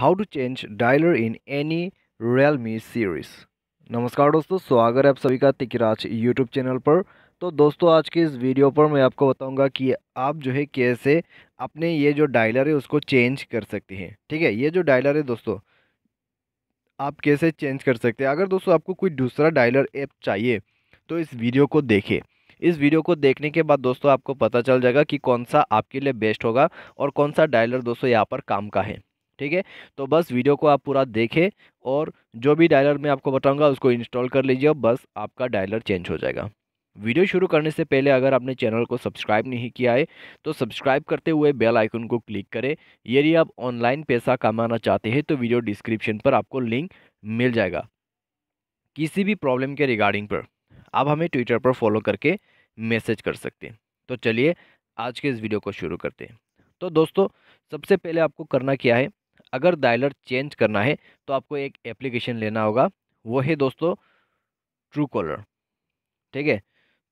how to change dialer in any Realme series नमस्कार दोस्तों स्वागत है आप सभी का तिकराज यूट्यूब चैनल पर तो दोस्तों आज के इस वीडियो पर मैं आपको बताऊंगा कि आप जो है कैसे अपने ये जो डायलर है उसको चेंज कर सकते हैं ठीक है ये जो डायलर है दोस्तों आप कैसे चेंज कर सकते हैं अगर दोस्तों आपको कोई दूसरा डायलर ऐप चाहिए तो इस वीडियो को देखें इस वीडियो को देखने के बाद दोस्तों आपको पता चल जाएगा कि कौन सा आपके लिए बेस्ट होगा और कौन सा डायलर दोस्तों यहाँ पर काम का है ठीक है तो बस वीडियो को आप पूरा देखें और जो भी डायलर मैं आपको बताऊंगा उसको इंस्टॉल कर लीजिए और बस आपका डायलर चेंज हो जाएगा वीडियो शुरू करने से पहले अगर आपने चैनल को सब्सक्राइब नहीं किया है तो सब्सक्राइब करते हुए बेल आइकन को क्लिक करें यदि आप ऑनलाइन पैसा कमाना चाहते हैं तो वीडियो डिस्क्रिप्शन पर आपको लिंक मिल जाएगा किसी भी प्रॉब्लम के रिगार्डिंग पर आप हमें ट्विटर पर फॉलो करके मैसेज कर सकते हैं तो चलिए आज के इस वीडियो को शुरू करते हैं तो दोस्तों सबसे पहले आपको करना क्या है अगर डायलर चेंज करना है तो आपको एक एप्लीकेशन लेना होगा वो है दोस्तों ट्रू कॉलर ठीक है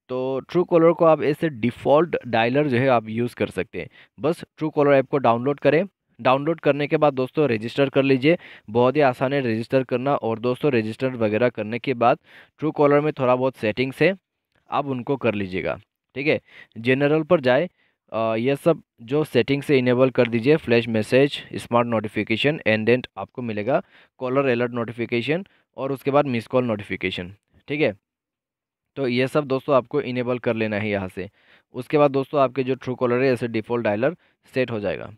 तो ट्रू कॉलर को आप ऐसे डिफ़ॉल्ट डायलर जो है आप यूज़ कर सकते हैं बस ट्रू कॉलर ऐप को डाउनलोड करें डाउनलोड करने के बाद दोस्तों रजिस्टर कर लीजिए बहुत ही आसान है रजिस्टर करना और दोस्तों रजिस्टर वगैरह करने के बाद ट्रू कॉलर में थोड़ा बहुत सेटिंग्स है आप उनको कर लीजिएगा ठीक है जनरल पर जाए ये सब जो सेटिंग से इनेबल कर दीजिए flash message smart notification and then आपको मिलेगा कॉलर अलर्ट नोटिफिकेशन और उसके बाद मिस कॉल नोटिफिकेशन ठीक है तो ये सब दोस्तों आपको इनेबल कर लेना है यहाँ से उसके बाद दोस्तों आपके जो ट्रू कॉलर है ऐसे डिफ़ॉल्ट डायलर सेट हो जाएगा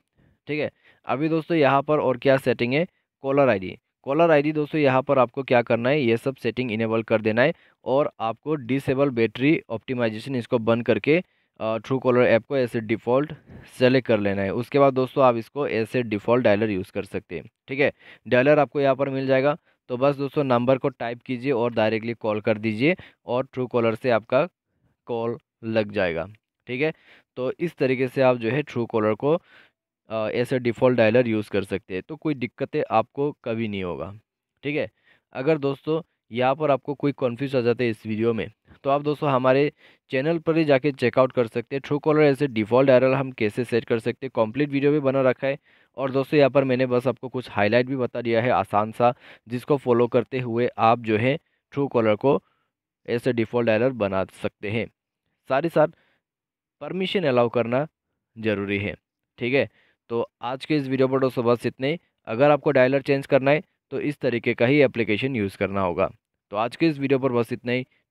ठीक है अभी दोस्तों यहाँ पर और क्या सेटिंग है कॉलर आईडी कॉलर आईडी दोस्तों यहाँ पर आपको क्या करना है ये सब सेटिंग इनेबल कर देना है और आपको डिसेबल बैटरी ऑप्टिमाइजेशन इसको बंद करके ट्रू कॉलर ऐप को ऐसे डिफ़ॉल्ट सेलेक्ट कर लेना है उसके बाद दोस्तों आप इसको ऐसे डिफ़ॉल्ट डायलर यूज़ कर सकते हैं ठीक है डायलर आपको यहाँ पर मिल जाएगा तो बस दोस्तों नंबर को टाइप कीजिए और डायरेक्टली कॉल कर दीजिए और ट्रू कॉलर से आपका कॉल लग जाएगा ठीक है तो इस तरीके से आप जो है ट्रू कॉलर को ऐसे डिफ़ॉल्ट डायलर यूज़ कर सकते हैं तो कोई दिक्कतें आपको कभी नहीं होगा ठीक है अगर दोस्तों यहाँ पर आपको कोई कन्फ्यूज आ जाता है इस वीडियो में तो आप दोस्तों हमारे चैनल पर ही जाके चेकआउट कर सकते हैं ट्रू कॉलर ऐसे डिफ़ॉल्ट आयरल हम कैसे सेट कर सकते हैं कंप्लीट वीडियो भी बना रखा है और दोस्तों यहाँ पर मैंने बस आपको कुछ हाईलाइट भी बता दिया है आसान सा जिसको फॉलो करते हुए आप जो है ट्रू कॉलर को ऐसे डिफ़ॉल्ट आयरल बना सकते हैं साथ ही साथ परमिशन अलाउ करना ज़रूरी है ठीक है तो आज के इस वीडियो पर दोस्तों बस इतने अगर आपको डायलर चेंज करना है तो इस तरीके का ही एप्लीकेशन यूज़ करना होगा तो आज के इस वीडियो पर बस इतना ही